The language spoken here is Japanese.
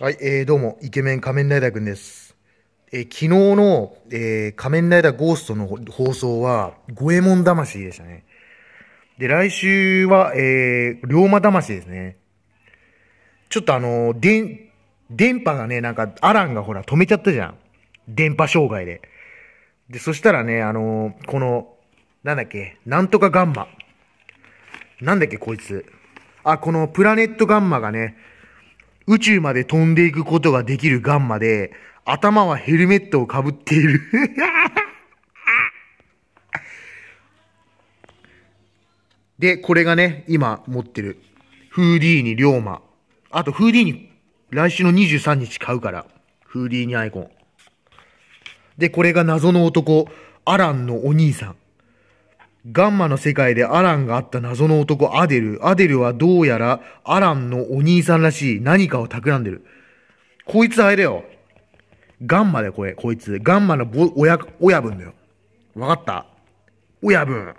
はい、えー、どうも、イケメン仮面ライダーくんです。えー、昨日の、えー、仮面ライダーゴーストの放送は、五右衛門魂でしたね。で、来週は、えー、龍馬魂ですね。ちょっとあの、電、電波がね、なんか、アランがほら、止めちゃったじゃん。電波障害で。で、そしたらね、あの、この、なんだっけ、なんとかガンマ。なんだっけ、こいつ。あ、このプラネットガンマがね、宇宙まで飛んでいくことができるガンマで、頭はヘルメットをかぶっている で、これがね、今持ってる。フーディーニ、龍馬。あと、フーディーニ、来週の23日買うから。フーディーニアイコン。で、これが謎の男、アランのお兄さん。ガンマの世界でアランがあった謎の男アデル。アデルはどうやらアランのお兄さんらしい何かを企んでる。こいつあれだよ。ガンマだよ、これ、こいつ。ガンマの親、親分だよ。わかった親分。